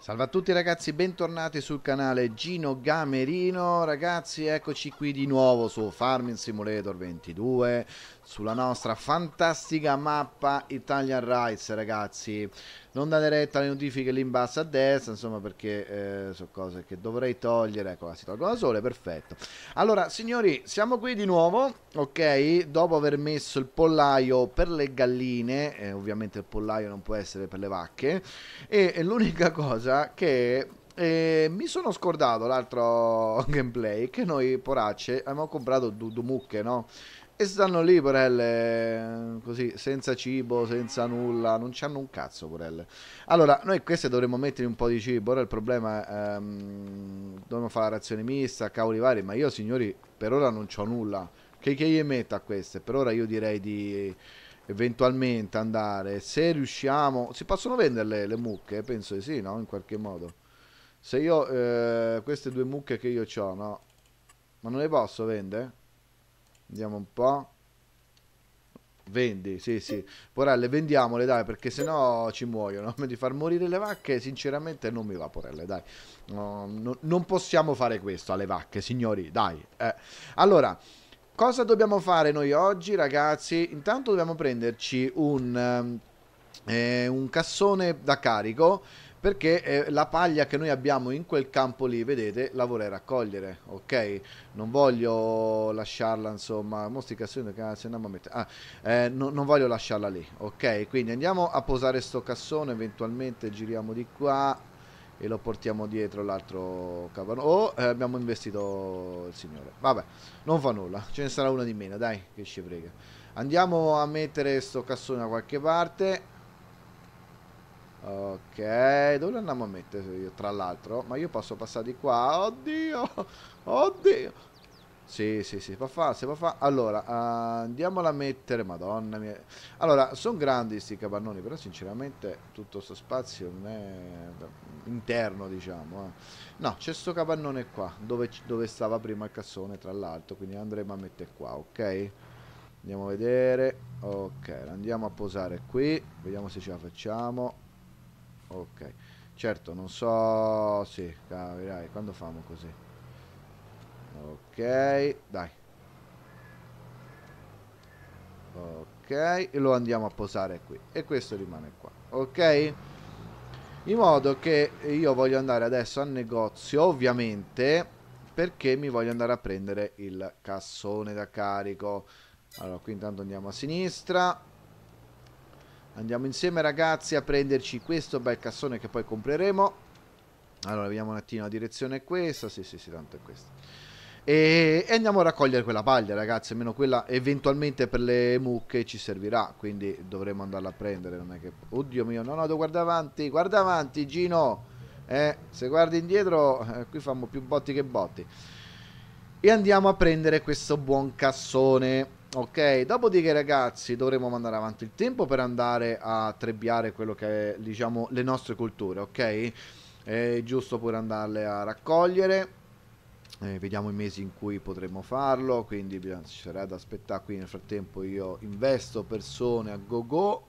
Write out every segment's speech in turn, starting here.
Salve a tutti ragazzi, bentornati sul canale Gino Gamerino Ragazzi, eccoci qui di nuovo su Farming Simulator 22 Sulla nostra fantastica mappa Italian Rights ragazzi non date retta alle notifiche lì in basso a destra, insomma, perché eh, sono cose che dovrei togliere. Ecco, si tolgono da sole, perfetto. Allora, signori, siamo qui di nuovo, ok? Dopo aver messo il pollaio per le galline, eh, ovviamente il pollaio non può essere per le vacche, e l'unica cosa che e eh, mi sono scordato l'altro gameplay che noi poracce abbiamo comprato due mucche, no? E stanno lì, porelle, così, senza cibo, senza nulla, non c'hanno un cazzo, porelle. Allora, noi queste dovremmo mettere un po' di cibo, ora il problema è, ehm, dovremmo fare la razione mista, cavoli vari, ma io, signori, per ora non ho nulla. Che, che gli metto a queste? Per ora io direi di eventualmente andare, se riusciamo... Si possono venderle le mucche? Penso di sì, no? In qualche modo. Se io... Eh, queste due mucche che io ho, no? Ma non le posso vendere? Vediamo un po'. Vendi, sì, sì. Porelle, vendiamole, dai, perché sennò ci muoiono. Di far morire le vacche, sinceramente, non mi va, Porelle, dai. No, no, non possiamo fare questo alle vacche, signori, dai. Eh. Allora, cosa dobbiamo fare noi oggi, ragazzi? Intanto dobbiamo prenderci un, ehm, eh, un cassone da carico perché eh, la paglia che noi abbiamo in quel campo lì, vedete, la vorrei raccogliere, ok? Non voglio lasciarla, insomma, mosticazione che se andiamo a mettere, ah, eh, no, non voglio lasciarla lì, ok? Quindi andiamo a posare sto cassone, eventualmente giriamo di qua e lo portiamo dietro l'altro cavano. Oh, eh, abbiamo investito il signore. Vabbè, non fa nulla, ce ne sarà una di meno, dai, che ci frega. Andiamo a mettere sto cassone da qualche parte Ok, dove lo andiamo a mettere io? Tra l'altro, ma io posso passare di qua. Oddio, oddio. Sì, sì, sì, si può fare, si può fare. Allora, uh, andiamola a mettere, madonna mia. Allora, sono grandi questi capannoni, però sinceramente tutto questo spazio non è interno, diciamo. Eh. No, c'è sto capannone qua, dove, dove, stava prima il cassone, tra l'altro, quindi andremo a mettere qua, ok? Andiamo a vedere. Ok, andiamo a posare qui, vediamo se ce la facciamo ok certo non so sì capirai quando famo così ok dai ok e lo andiamo a posare qui e questo rimane qua ok in modo che io voglio andare adesso al negozio ovviamente perché mi voglio andare a prendere il cassone da carico allora qui intanto andiamo a sinistra Andiamo insieme ragazzi a prenderci questo bel cassone che poi compreremo. Allora, vediamo un attimo, la direzione è questa, sì sì sì, tanto è questa. E, e andiamo a raccogliere quella paglia ragazzi, almeno quella eventualmente per le mucche ci servirà, quindi dovremo andarla a prendere, non è che... Oddio mio, no no, devo guardare avanti, guarda avanti Gino! Eh, se guardi indietro, eh, qui fanno più botti che botti. E andiamo a prendere questo buon cassone. Ok, dopodiché ragazzi dovremo mandare avanti il tempo per andare a trebbiare quello che è, diciamo, le nostre colture, ok? È giusto pure andarle a raccogliere. Eh, vediamo i mesi in cui potremo farlo, quindi ci sarà da aspettare qui nel frattempo io investo persone a go go,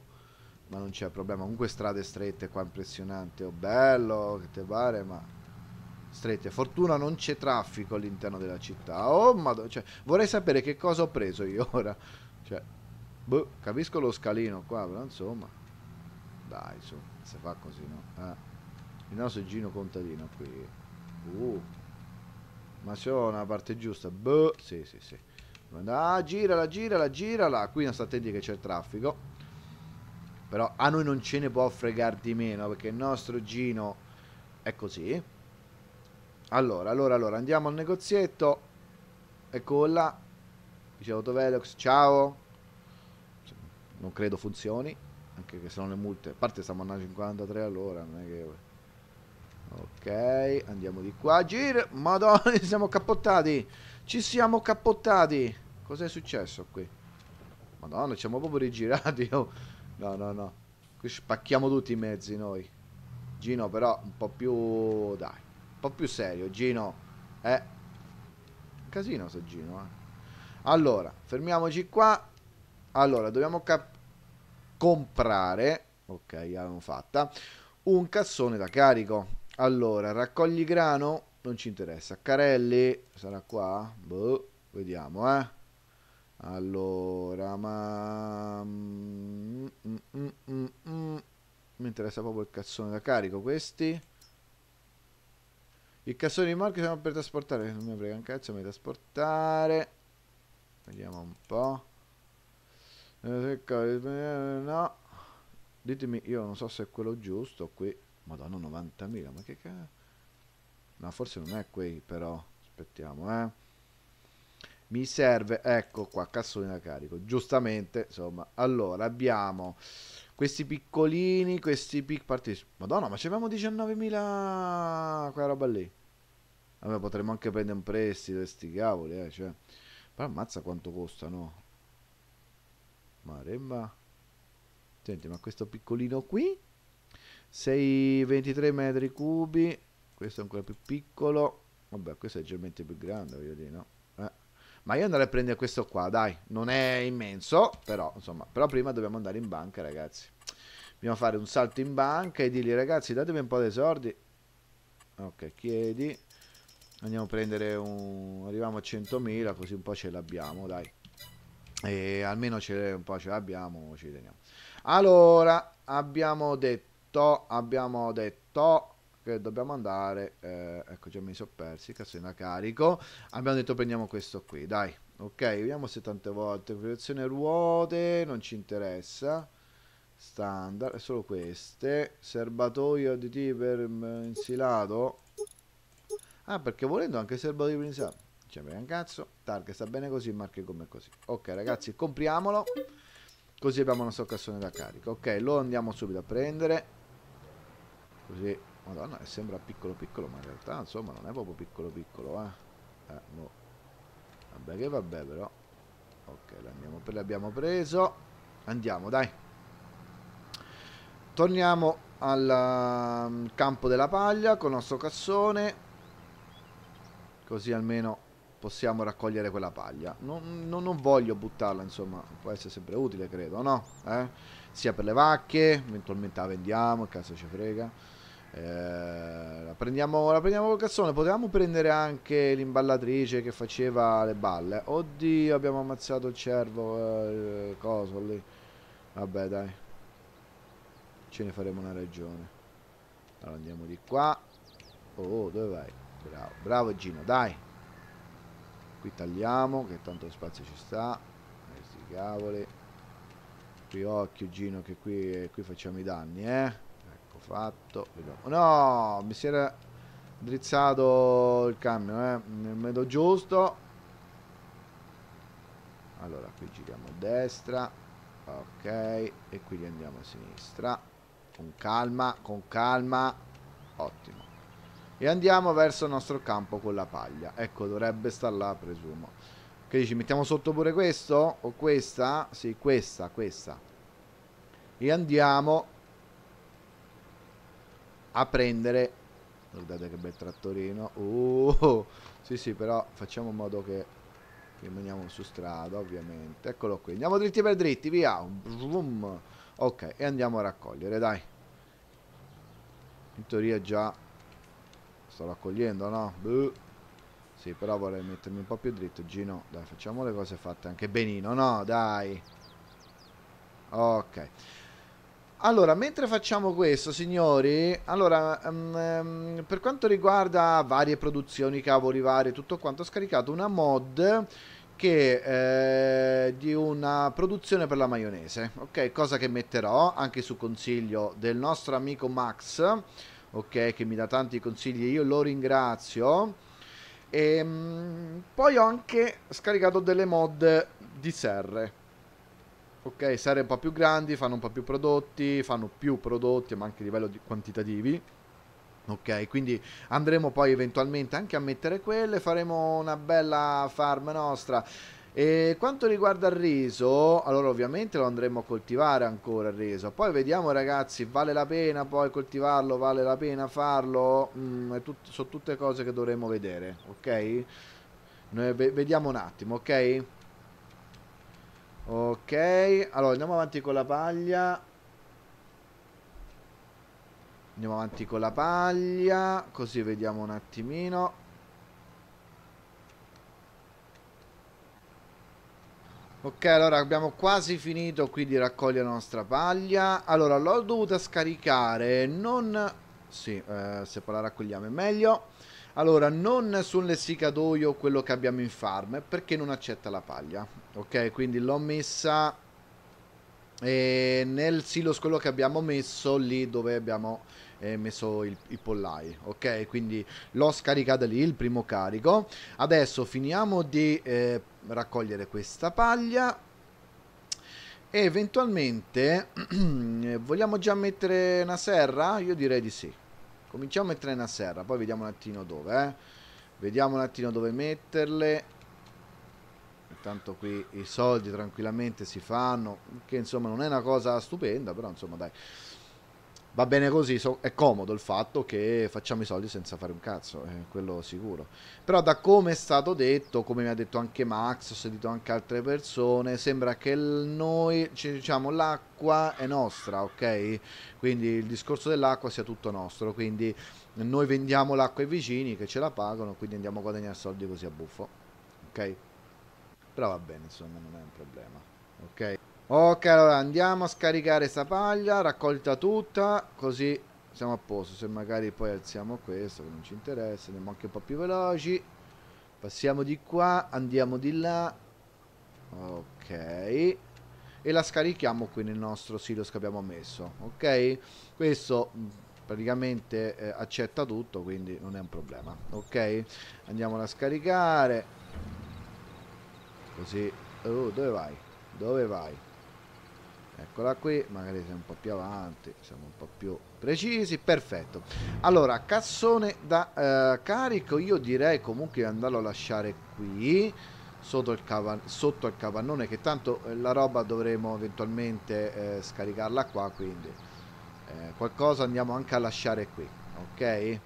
ma non c'è problema, comunque strade strette qua impressionante, oh bello, che te pare, ma strette. Fortuna non c'è traffico all'interno della città. Oh, madonna. Cioè, vorrei sapere che cosa ho preso io ora. Cioè, boh, capisco lo scalino qua, però insomma. Dai, su, si fa così, no? Eh. Il nostro Gino contadino qui. Uh. Ma ho una parte giusta. Boh, sì, sì, sì. Ah, girala, girala, girala. Qui non sta attenti che c'è il traffico. Però a noi non ce ne può fregare di meno perché il nostro Gino è così. Allora, allora, allora, andiamo al negozietto. Eccola. Dice Autovelox, ciao. Non credo funzioni, anche che sono le multe. A parte stiamo andando a 53 all'ora, non è che... Ok, andiamo di qua. Gir, madonna, ci siamo cappottati. Ci siamo cappottati. Cos'è successo qui? Madonna, ci siamo proprio rigirati. Oh. No, no, no. Qui spacchiamo tutti i mezzi noi. Gino però un po' più... Dai un po' più serio, Gino. Eh. Casino se Gino, eh. Allora, fermiamoci qua. Allora, dobbiamo comprare, ok, l'abbiamo fatta, un cassone da carico. Allora, raccogli grano, non ci interessa. Carelli, sarà qua? Boh, vediamo, eh. Allora, ma... Mm, mm, mm, mi interessa proprio il cassone da carico, questi. Il cassone di Morgan siamo per trasportare. Non mi frega un cazzo, mi trasportare. Vediamo un po'. Eh, eh, no. Ditemi, io non so se è quello giusto qui. Madonna, 90.000, ma che cazzo? No, forse non è qui, però. Aspettiamo, eh. Mi serve, ecco qua, cassone da carico. Giustamente, insomma. Allora, abbiamo questi piccolini, questi piccoli... Madonna, ma c'avevamo 19.000 quella roba lì. Vabbè, potremmo anche prendere un prestito, questi cavoli, eh, cioè. Però ammazza quanto costano. Maremma. Senti, ma questo piccolino qui 6,23 metri cubi. Questo è ancora più piccolo. Vabbè, questo è leggermente più grande, voglio dire, no? Ma io andrei a prendere questo qua, dai. Non è immenso, però, insomma. Però prima dobbiamo andare in banca, ragazzi. Dobbiamo fare un salto in banca e dirgli, ragazzi, datemi un po' dei soldi. Ok, chiedi. Andiamo a prendere un... Arriviamo a 100.000, così un po' ce l'abbiamo, dai. E almeno ce un po' ce l'abbiamo, ci teniamo. Allora, abbiamo detto, abbiamo detto che dobbiamo andare. Eh, ecco, già mi sono persi. Cassina carico. Abbiamo detto prendiamo questo qui, dai. Ok, vediamo se tante volte. Protezione ruote, non ci interessa. Standard, solo queste. Serbatoio di tipo mm, insilato. Ah, perché volendo anche serbatoio per insilato. C'è un cazzo. Target sta bene così, marchi come così. Ok, ragazzi, compriamolo. Così abbiamo una sua cassone da carico. Ok, lo andiamo subito a prendere. Così Madonna, eh, sembra piccolo piccolo, ma in realtà insomma non è proprio piccolo piccolo, eh. eh no. Boh. Vabbè che vabbè però. Ok, l'abbiamo preso. Andiamo, dai. Torniamo al mm, campo della paglia con il nostro cassone. Così almeno possiamo raccogliere quella paglia. Non, non, non, voglio buttarla, insomma, può essere sempre utile, credo, no? Eh? Sia per le vacche, eventualmente la vendiamo, caso ci frega. Eh, la, prendiamo, la prendiamo col cazzone. Potevamo prendere anche l'imballatrice che faceva le balle. Oddio, abbiamo ammazzato il cervo. Eh, coso lì. Vabbè, dai. Ce ne faremo una ragione. Allora andiamo di qua. Oh, dove vai? Bravo, bravo Gino, dai. Qui tagliamo, che tanto spazio ci sta. Questi cavoli. Qui occhio Gino, che qui, eh, qui facciamo i danni, eh fatto vediamo. no mi si era drizzato il camion eh? nel metodo giusto allora qui giriamo a destra ok e qui andiamo a sinistra con calma con calma ottimo e andiamo verso il nostro campo con la paglia ecco dovrebbe star là presumo che dici mettiamo sotto pure questo o questa sì questa questa e andiamo a prendere guardate che bel trattorino uh, sì sì però facciamo in modo che rimaniamo su strada ovviamente eccolo qui andiamo dritti per dritti via Vroom. ok e andiamo a raccogliere dai in teoria già sto raccogliendo no? Buh. sì però vorrei mettermi un po' più dritto Gino dai facciamo le cose fatte anche benino no dai ok allora, mentre facciamo questo, signori, allora, um, per quanto riguarda varie produzioni, cavoli vari, tutto quanto, ho scaricato una mod che, eh, di una produzione per la maionese, ok? Cosa che metterò anche su consiglio del nostro amico Max, ok? Che mi dà tanti consigli, io lo ringrazio. E, um, poi ho anche scaricato delle mod di serre, ok? Serie un po' più grandi, fanno un po' più prodotti, fanno più prodotti, ma anche a livello di quantitativi. Ok, quindi andremo poi eventualmente anche a mettere quelle, faremo una bella farm nostra. E quanto riguarda il riso, allora ovviamente lo andremo a coltivare ancora il riso. Poi vediamo ragazzi, vale la pena poi coltivarlo, vale la pena farlo? Mm, tut sono tutte cose che dovremo vedere, ok? Noi vediamo un attimo, ok? Ok, allora andiamo avanti con la paglia. Andiamo avanti con la paglia, così vediamo un attimino. Ok, allora abbiamo quasi finito qui di raccogliere la nostra paglia. Allora, l'ho dovuta scaricare, non... Sì, eh, se poi la raccogliamo è meglio. Allora, non sul lessicatoio quello che abbiamo in farm, perché non accetta la paglia ok quindi l'ho messa e nel silos quello che abbiamo messo lì dove abbiamo eh, messo il, i pollai ok quindi l'ho scaricata lì il primo carico adesso finiamo di eh, raccogliere questa paglia e eventualmente vogliamo già mettere una serra io direi di sì cominciamo a mettere una serra poi vediamo un attimo dove eh. vediamo un attimo dove metterle tanto qui i soldi tranquillamente si fanno, che insomma non è una cosa stupenda, però insomma dai, va bene così, so, è comodo il fatto che facciamo i soldi senza fare un cazzo, eh, quello sicuro. Però da come è stato detto, come mi ha detto anche Max, ho sentito anche altre persone, sembra che noi, diciamo, l'acqua è nostra, ok? Quindi il discorso dell'acqua sia tutto nostro, quindi noi vendiamo l'acqua ai vicini che ce la pagano, quindi andiamo a guadagnare soldi così a buffo, ok? Però va bene, insomma, non è un problema. Ok? Ok, allora andiamo a scaricare sta paglia, raccolta tutta, così siamo a posto. Se magari poi alziamo questo, che non ci interessa, andiamo anche un po' più veloci. Passiamo di qua, andiamo di là. Ok. E la scarichiamo qui nel nostro silos che abbiamo messo. Ok? Questo mm, praticamente eh, accetta tutto, quindi non è un problema. Ok? Andiamola a scaricare. Così... Oh, dove vai? Dove vai? Eccola qui, magari siamo un po' più avanti, siamo un po' più precisi, perfetto. Allora, cassone da eh, carico, io direi comunque di andarlo a lasciare qui, sotto il, cava sotto il cavannone, che tanto eh, la roba dovremo eventualmente eh, scaricarla qua, quindi eh, qualcosa andiamo anche a lasciare qui, ok?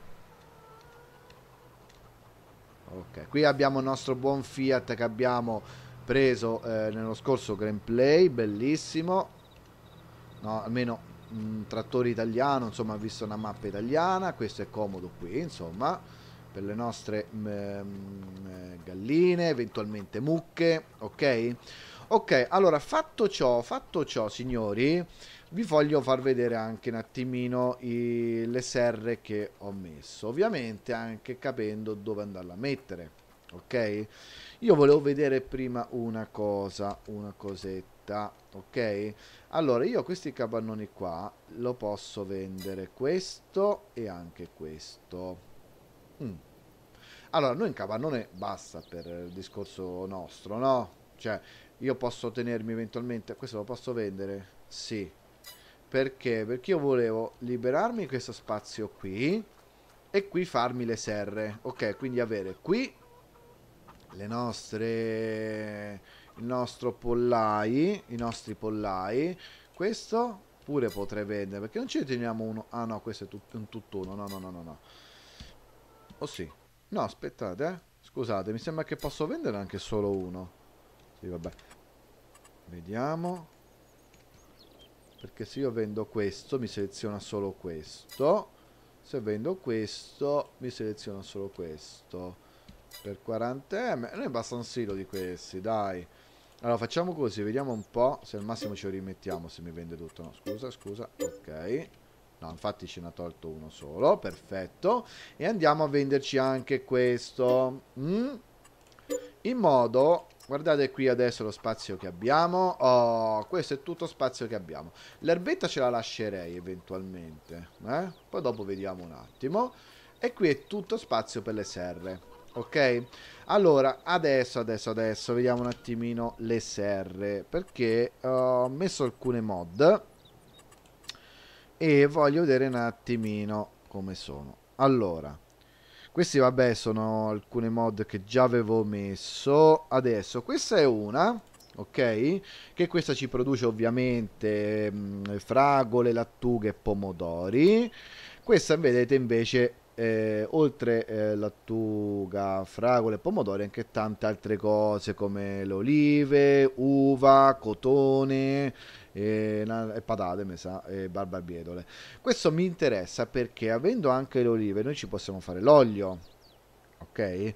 Ok, qui abbiamo il nostro buon Fiat che abbiamo preso eh, nello scorso gameplay, bellissimo. No, almeno un mm, trattore italiano, insomma, ha visto una mappa italiana, questo è comodo qui, insomma, per le nostre mh, mm, eh, galline, eventualmente mucche, ok? Ok, allora, fatto ciò, fatto ciò, signori, vi voglio far vedere anche un attimino i, le serre che ho messo, ovviamente anche capendo dove andarla a mettere ok? Io volevo vedere prima una cosa, una cosetta, ok? Allora, io questi capannoni qua lo posso vendere questo e anche questo. Mm. Allora, noi in capannone basta per il discorso nostro, no? Cioè, io posso tenermi eventualmente... Questo lo posso vendere? Sì. Perché? Perché io volevo liberarmi questo spazio qui e qui farmi le serre. Ok, quindi avere qui le nostre il nostro pollai i nostri pollai questo pure potrei vendere perché non ci teniamo uno ah no questo è tut, un tutt'uno no no no no no oh sì no aspettate eh scusate mi sembra che posso vendere anche solo uno sì vabbè vediamo perché se io vendo questo mi seleziona solo questo se vendo questo mi seleziona solo questo per 40 m. Noi basta un silo di questi, dai. Allora, facciamo così, vediamo un po' se al massimo ci rimettiamo, se mi vende tutto. No, scusa, scusa, ok. No, infatti ce ne ha tolto uno solo, perfetto. E andiamo a venderci anche questo. Mm? In modo Guardate qui adesso lo spazio che abbiamo. Oh, questo è tutto spazio che abbiamo. L'erbetta ce la lascerei eventualmente. Eh? Poi dopo vediamo un attimo. E qui è tutto spazio per le serre ok? Allora, adesso, adesso, adesso, vediamo un attimino le serre perché ho messo alcune mod e voglio vedere un attimino come sono. Allora, questi vabbè sono alcune mod che già avevo messo, adesso questa è una ok? Che questa ci produce ovviamente mh, mm, fragole, lattughe e pomodori. Questa vedete invece eh, oltre eh, lattuga, fragole e pomodori anche tante altre cose come le olive, uva, cotone e, eh, e patate mi sa, e barbabietole. Questo mi interessa perché avendo anche le olive noi ci possiamo fare l'olio, ok?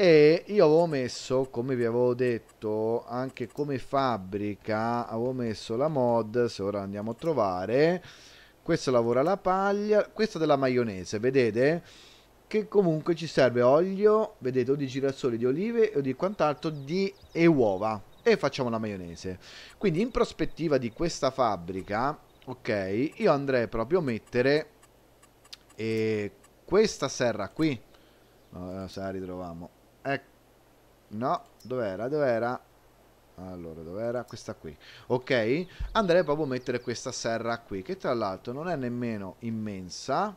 e io avevo messo come vi avevo detto anche come fabbrica avevo messo la mod se ora andiamo a trovare questo lavora la paglia, questo della maionese, vedete? Che comunque ci serve olio, vedete, o di girasole di olive o di quant'altro, di, e uova. E facciamo la maionese. Quindi in prospettiva di questa fabbrica, ok, io andrei proprio a mettere eh, questa serra qui. No, eh, se la ritroviamo. Ecco. No, dov'era? Dov'era? allora dov'era questa qui ok andrei proprio a mettere questa serra qui che tra l'altro non è nemmeno immensa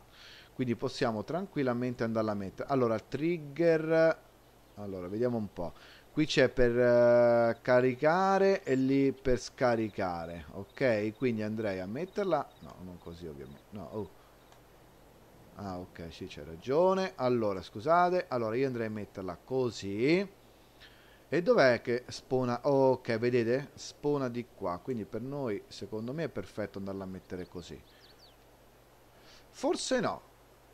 quindi possiamo tranquillamente andarla a mettere allora trigger allora vediamo un po' qui c'è per eh, caricare e lì per scaricare ok quindi andrei a metterla no non così ovviamente no oh. ah ok sì c'è ragione allora scusate allora io andrei a metterla così e dov'è che spona? ok, vedete? Spona di qua. Quindi per noi, secondo me, è perfetto andarla a mettere così. Forse no.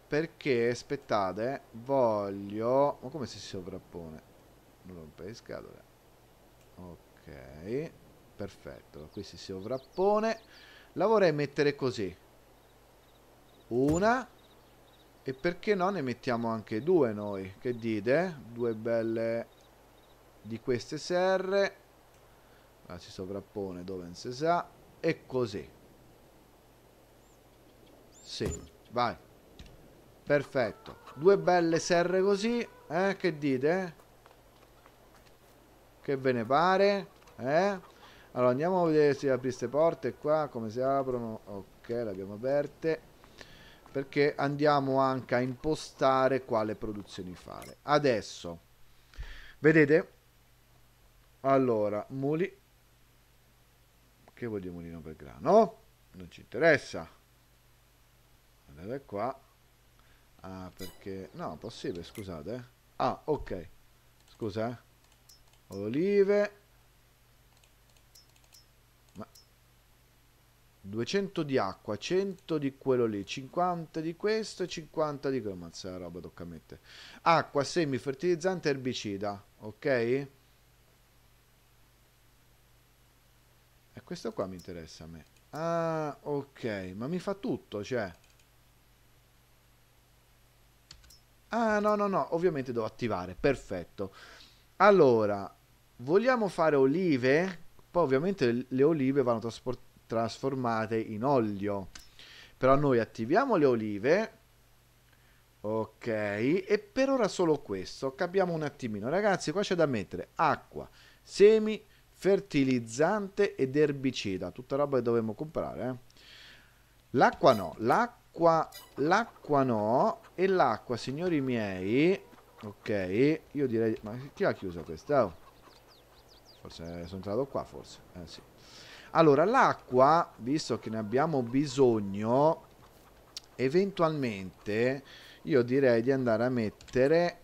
Perché, aspettate, voglio... Ma come si sovrappone? Non rompe le scatole. Ok. Perfetto. Qui si sovrappone. La vorrei mettere così. Una. E perché no ne mettiamo anche due noi? Che dite? Due belle di queste serre la si sovrappone dove non si sa e così sì vai perfetto due belle serre così eh che dite che ve ne pare eh allora andiamo a vedere se apri queste porte qua come si aprono ok le abbiamo aperte perché andiamo anche a impostare quale produzioni fare adesso vedete allora, muli. Che vuol dire mulino per grano? Non ci interessa. andate qua. Ah, perché... No, possibile, scusate. Ah, ok. Scusa, eh. Olive. Ma... 200 di acqua, 100 di quello lì, 50 di questo e 50 di quello. Mazza roba, tocca a mettere. Acqua, semi, fertilizzante, erbicida. Ok? Questo qua mi interessa a me. Ah, ok. Ma mi fa tutto, cioè... Ah, no, no, no. Ovviamente devo attivare. Perfetto. Allora, vogliamo fare olive? Poi ovviamente le olive vanno trasformate in olio. Però noi attiviamo le olive. Ok, e per ora solo questo. Capiamo un attimino. Ragazzi, qua c'è da mettere acqua, semi, fertilizzante ed erbicida. Tutta roba che dovremmo comprare. Eh. L'acqua no, l'acqua, l'acqua no. E l'acqua, signori miei, ok, io direi... Ma chi l'ha chiusa questa? Oh. Forse sono entrato qua, forse. Eh sì. Allora, l'acqua, visto che ne abbiamo bisogno, eventualmente io direi di andare a mettere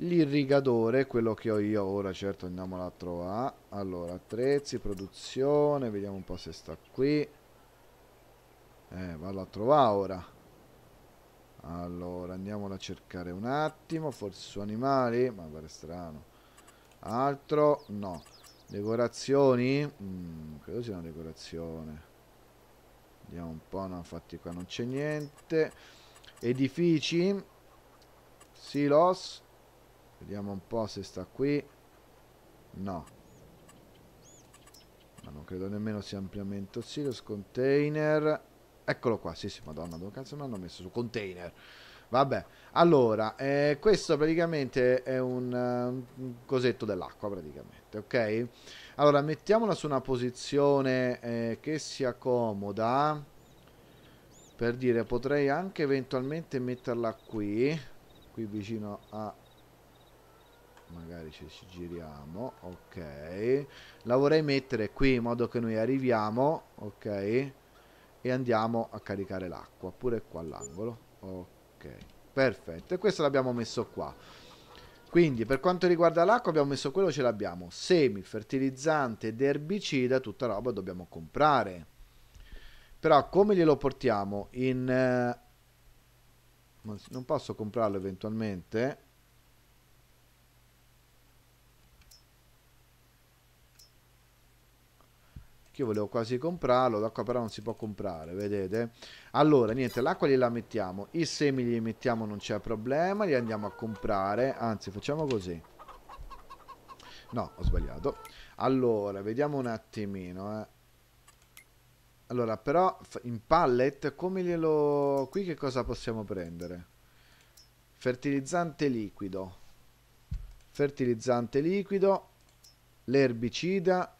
l'irrigatore quello che ho io ora certo andiamola a trovare allora attrezzi produzione vediamo un po' se sta qui eh vado a trovare ora allora andiamola a cercare un attimo forse su animali ma pare strano altro no decorazioni mm, credo sia una decorazione vediamo un po' no infatti qua non c'è niente edifici silos Vediamo un po' se sta qui. No. Ma non credo nemmeno sia ampliamento Sirius. Container. Eccolo qua. Sì, sì, madonna, dove cazzo mi hanno messo su container? Vabbè, allora, eh, questo praticamente è un, eh, un cosetto dell'acqua, praticamente, ok? Allora, mettiamola su una posizione eh, che sia comoda, per dire, potrei anche eventualmente metterla qui, qui vicino a magari ci, ci giriamo ok la vorrei mettere qui in modo che noi arriviamo ok e andiamo a caricare l'acqua pure qua all'angolo ok perfetto e questo l'abbiamo messo qua quindi per quanto riguarda l'acqua abbiamo messo quello ce l'abbiamo semi fertilizzante ed erbicida tutta roba dobbiamo comprare però come glielo portiamo in eh, non posso comprarlo eventualmente che io volevo quasi comprarlo, l'acqua però non si può comprare, vedete? Allora, niente, l'acqua gliela mettiamo, i semi li mettiamo, non c'è problema, li andiamo a comprare, anzi facciamo così. No, ho sbagliato. Allora, vediamo un attimino, eh. Allora, però, in pallet, come glielo... Qui che cosa possiamo prendere? Fertilizzante liquido. Fertilizzante liquido. L'erbicida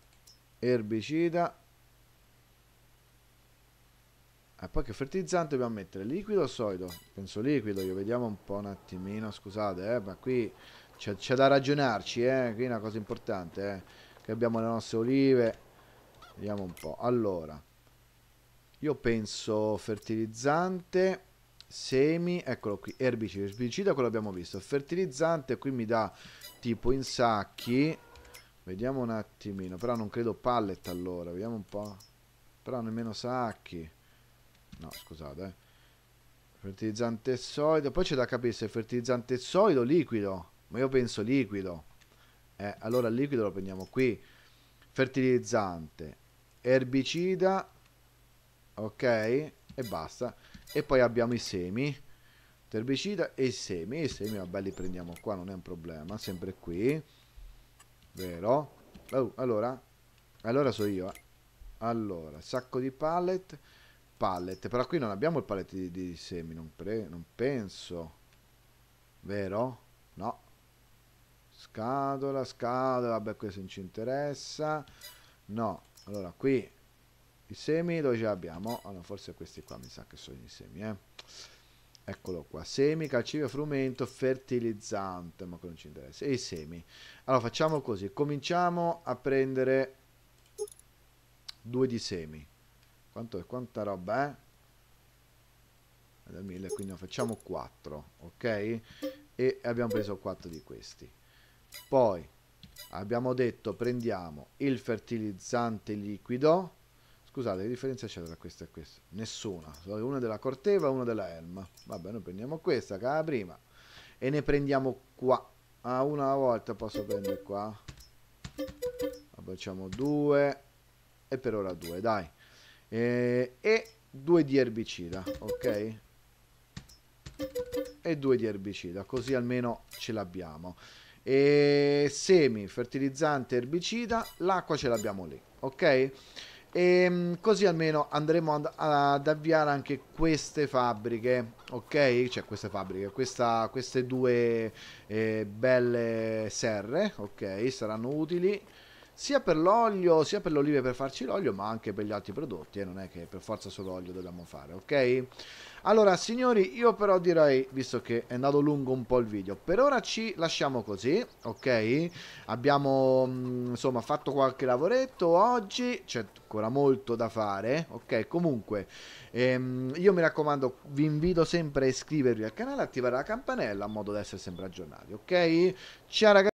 erbicida e poi che fertilizzante dobbiamo mettere? Liquido o solido? Penso liquido, io vediamo un po' un attimino, scusate, eh, ma qui c'è da ragionarci, eh, qui è una cosa importante, eh, che abbiamo le nostre olive, vediamo un po', allora, io penso fertilizzante, semi, eccolo qui, erbicida, erbicida quello abbiamo visto, fertilizzante qui mi dà tipo in sacchi, Vediamo un attimino, però non credo pallet allora, vediamo un po'. Però nemmeno sacchi. No, scusate. Eh. Fertilizzante solido, poi c'è da capire se è fertilizzante solido o liquido. Ma io penso liquido. Eh, allora il liquido lo prendiamo qui. Fertilizzante, erbicida, ok, e basta. E poi abbiamo i semi. Erbicida e i semi. I semi, vabbè, li prendiamo qua, non è un problema, sempre qui Vero? Oh, allora, allora so io. Eh. Allora, sacco di pallet, pallet. Però qui non abbiamo il pallet di, di semi, non, non penso. Vero? No. Scatola, scatola, vabbè questo non ci interessa. No, allora qui i semi dove ce li abbiamo? Allora, forse questi qua mi sa che sono i semi, eh eccolo qua, semi, calcivio, frumento, fertilizzante, ma che non ci interessa, e i semi. Allora facciamo così, cominciamo a prendere due di semi. Quanto, quanta roba è? Eh? Da 1000, quindi ne facciamo 4, ok? E abbiamo preso 4 di questi. Poi abbiamo detto prendiamo il fertilizzante liquido, Scusate, che differenza c'è tra questa e questa? Nessuna. Una della Corteva, e una della Elma. Vabbè, noi prendiamo questa, che è la prima. E ne prendiamo qua. Ah, una volta posso prendere qua. Facciamo due. E per ora due, dai. E, e due di erbicida, ok? E due di erbicida, così almeno ce l'abbiamo. E semi, fertilizzante, erbicida, l'acqua ce l'abbiamo lì, ok? ok? E ehm, così almeno andremo ad, ad, avviare anche queste fabbriche, ok? Cioè queste fabbriche, questa, queste due eh, belle serre, ok? Saranno utili sia per l'olio, sia per le olive per farci l'olio, ma anche per gli altri prodotti, e eh? non è che per forza solo olio dobbiamo fare, ok? Allora, signori, io però direi, visto che è andato lungo un po' il video, per ora ci lasciamo così, ok? Abbiamo, mm, insomma, fatto qualche lavoretto oggi, c'è ancora molto da fare, ok? Comunque, ehm, io mi raccomando, vi invito sempre a iscrivervi al canale, attivare la campanella, in modo da essere sempre aggiornati, ok? Ciao ragazzi!